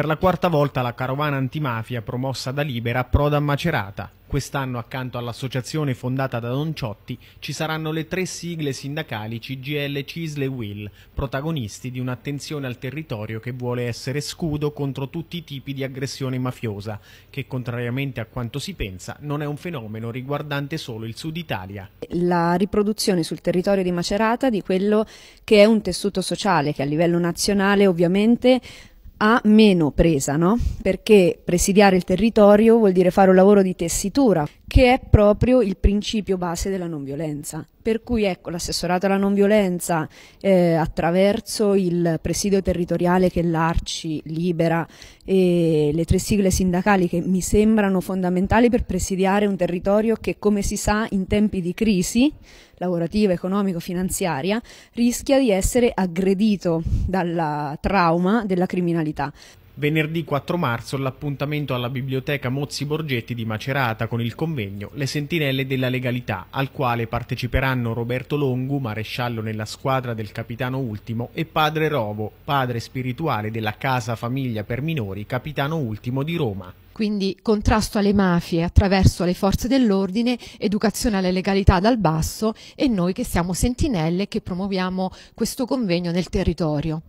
Per la quarta volta la carovana antimafia promossa da Libera approda a Macerata. Quest'anno accanto all'associazione fondata da Don Ciotti ci saranno le tre sigle sindacali CGL, Cisle e Will, protagonisti di un'attenzione al territorio che vuole essere scudo contro tutti i tipi di aggressione mafiosa, che contrariamente a quanto si pensa non è un fenomeno riguardante solo il sud Italia. La riproduzione sul territorio di Macerata di quello che è un tessuto sociale che a livello nazionale ovviamente ha meno presa, no? Perché presidiare il territorio vuol dire fare un lavoro di tessitura, che è proprio il principio base della non violenza. Per cui ecco, l'assessorato alla non violenza eh, attraverso il presidio territoriale che l'Arci libera e le tre sigle sindacali che mi sembrano fondamentali per presidiare un territorio che come si sa in tempi di crisi lavorativa, economico-finanziaria rischia di essere aggredito dal trauma della criminalità venerdì 4 marzo l'appuntamento alla biblioteca Mozzi Borgetti di Macerata con il convegno Le sentinelle della legalità, al quale parteciperanno Roberto Longu, maresciallo nella squadra del capitano ultimo, e padre Rovo, padre spirituale della casa famiglia per minori, capitano ultimo di Roma quindi contrasto alle mafie attraverso le forze dell'ordine, educazione alla legalità dal basso e noi che siamo sentinelle che promuoviamo questo convegno nel territorio.